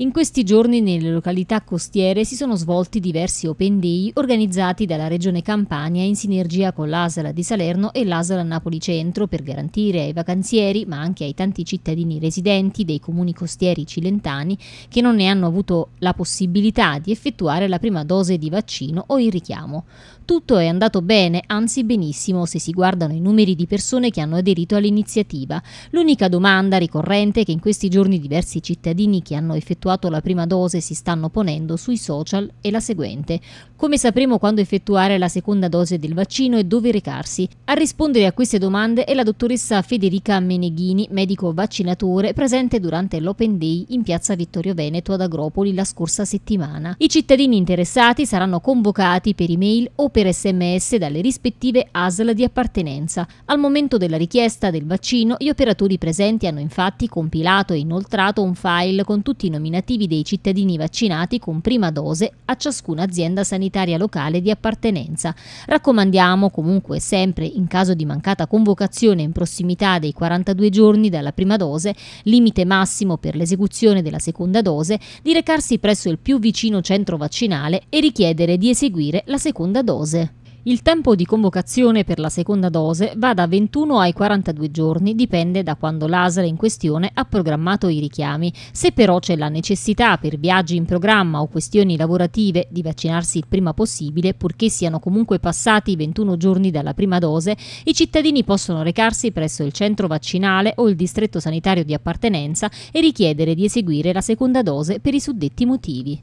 In questi giorni nelle località costiere si sono svolti diversi open day organizzati dalla Regione Campania in sinergia con l'Asala di Salerno e l'Asala Napoli Centro per garantire ai vacanzieri, ma anche ai tanti cittadini residenti dei comuni costieri cilentani che non ne hanno avuto la possibilità di effettuare la prima dose di vaccino o il richiamo. Tutto è andato bene, anzi benissimo, se si guardano i numeri di persone che hanno aderito all'iniziativa. L'unica domanda ricorrente che in questi giorni diversi cittadini che hanno effettuato effettuato la prima dose si stanno ponendo sui social è la seguente. Come sapremo quando effettuare la seconda dose del vaccino e dove recarsi? A rispondere a queste domande è la dottoressa Federica Meneghini, medico vaccinatore, presente durante l'Open Day in piazza Vittorio Veneto ad Agropoli la scorsa settimana. I cittadini interessati saranno convocati per email o per sms dalle rispettive ASL di appartenenza. Al momento della richiesta del vaccino, gli operatori presenti hanno infatti compilato e inoltrato un file con tutti i nominativi nominativi dei cittadini vaccinati con prima dose a ciascuna azienda sanitaria locale di appartenenza. Raccomandiamo comunque sempre, in caso di mancata convocazione in prossimità dei 42 giorni dalla prima dose, limite massimo per l'esecuzione della seconda dose, di recarsi presso il più vicino centro vaccinale e richiedere di eseguire la seconda dose. Il tempo di convocazione per la seconda dose va da 21 ai 42 giorni, dipende da quando l'ASL in questione ha programmato i richiami. Se però c'è la necessità per viaggi in programma o questioni lavorative di vaccinarsi il prima possibile, purché siano comunque passati i 21 giorni dalla prima dose, i cittadini possono recarsi presso il centro vaccinale o il distretto sanitario di appartenenza e richiedere di eseguire la seconda dose per i suddetti motivi.